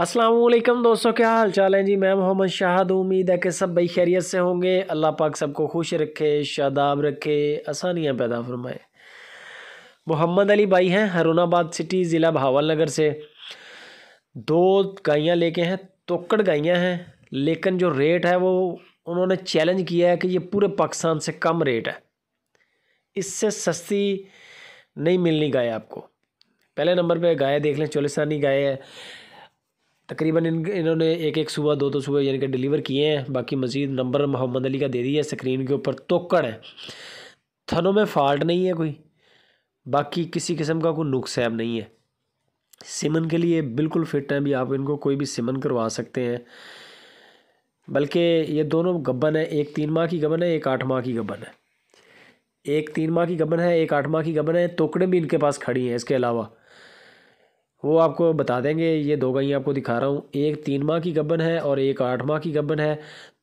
असलम दोस्तों क्या हाल चाल है जी मैं मोहम्मद शाहद उम्मीद है कि सब भाई खैरियत से होंगे अल्लाह पाक सबको खुश रखे शादाब रखे आसानियाँ पैदा फरमाए मोहम्मद अली भाई हैं हरुणाबाद सिटी ज़िला भावल नगर से दो गाइयाँ लेके हैं तोकड़ गाइयाँ हैं लेकिन जो रेट है वो उन्होंने चैलेंज किया है कि ये पूरे पाकिस्तान से कम रेट है इससे सस्ती नहीं मिलनी गाय आपको पहले नंबर पर गाय देख लें चोलिस्तानी गाय है तकरीबन इन इन्होंने एक एक सुबह दो दो सुबह यानी कि डिलीवर किए हैं बाकी मज़ीद नंबर मोहम्मद अली का दे दिया स्क्रीन के ऊपर तोकड़ है थनों में फॉल्ट नहीं है कोई बाकी किसी किस्म का कोई नुकसान नहीं है सिमन के लिए बिल्कुल फिट हैं भी आप इनको कोई भी सिमन करवा सकते हैं बल्कि ये दोनों गबन है एक तीन माह की गबन है एक आठ माह की गबन है एक तीन माह की गबन है एक आठ माह की गबन है तोकड़े भी इनके पास खड़ी हैं इसके अलावा वो आपको बता देंगे ये दो गाय आपको दिखा रहा हूँ एक तीन माह की गबन है और एक आठ माह की गबन है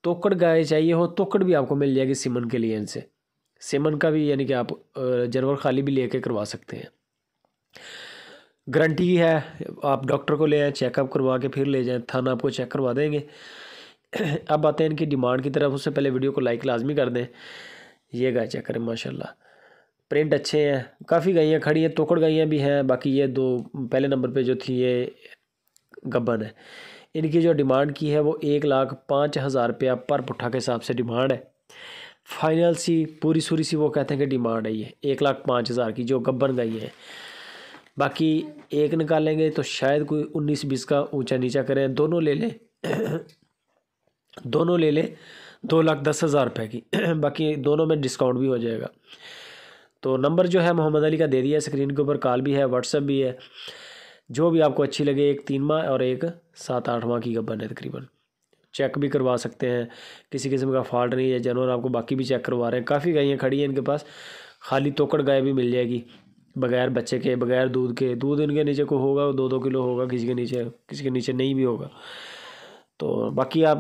तोकड़ गाय चाहिए हो तोकड़ भी आपको मिल जाएगी सिमन के लिए इनसे सिमन का भी यानी कि आप जानवर खाली भी लेके करवा सकते हैं गारंटी है आप डॉक्टर को ले आएँ चेकअप करवा के फिर ले जाएँ थाना आपको चेक करवा देंगे अब आते हैं इनकी डिमांड की तरफ उससे पहले वीडियो को लाइक लाजमी कर दें ये गाय चेक करें माशाल्लाह प्रिंट अच्छे हैं काफ़ी गाइयाँ खड़ी हैं तोकड़ गाइयाँ भी हैं बाकी ये दो पहले नंबर पे जो थी ये गब्बन है इनकी जो डिमांड की है वो एक लाख पाँच हज़ार रुपया पर पुट्ठा के हिसाब से डिमांड है फाइनल सी पूरी सूरी सी वो कहते हैं कि डिमांड है ये एक लाख पाँच हज़ार की जो गब्बन गई है बाकी एक निकालेंगे तो शायद कोई उन्नीस बीस का ऊंचा नीचा करें दोनों ले लें दोनों ले लें दो लाख दस हज़ार रुपये की बाकी दोनों में डिस्काउंट भी हो जाएगा तो नंबर जो है मोहम्मद अली का दे दिया स्क्रीन के ऊपर कॉल भी है व्हाट्सअप भी है जो भी आपको अच्छी लगे एक तीन माह और एक सात आठ माह की गब्बन है तकरीबन चेक भी करवा सकते हैं किसी किस्म का फॉल्ट नहीं है जानवर आपको बाकी भी चेक करवा रहे हैं काफ़ी गायें खड़ी हैं इनके पास खाली तोकड़ गाय भी मिल जाएगी बगैर बच्चे के बगैर दूध के दूध इनके नीचे को होगा दो दो किलो होगा किसी के नीचे किसी के नीचे नहीं भी होगा तो बाकी आप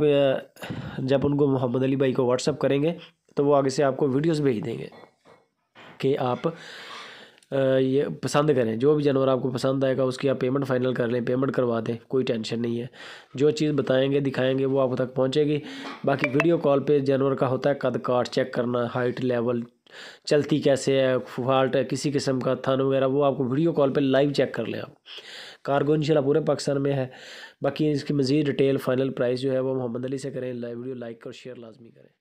जब उनको मोहम्मद अली भाई को व्हाट्सअप करेंगे तो वो आगे से आपको वीडियोस भेज देंगे के आप ये पसंद करें जो भी जानवर आपको पसंद आएगा उसकी आप पेमेंट फाइनल कर लें पेमेंट करवा दें कोई टेंशन नहीं है जो चीज़ बताएंगे दिखाएंगे वो आप तक पहुंचेगी बाकी वीडियो कॉल पे जानवर का होता है कद काट चेक करना हाइट लेवल चलती कैसे है फॉल्ट है किसी किस्म का थन वगैरह वो आपको वीडियो कॉल पर लाइव चेक कर लें आप कार्गो इनशाला पूरे पाकिस्तान में है बाकी इसकी मज़ीद डिटेल फाइनल प्राइस जो है वो मोहम्मद अली से करें लाइव वीडियो लाइक और शेयर लाजमी करें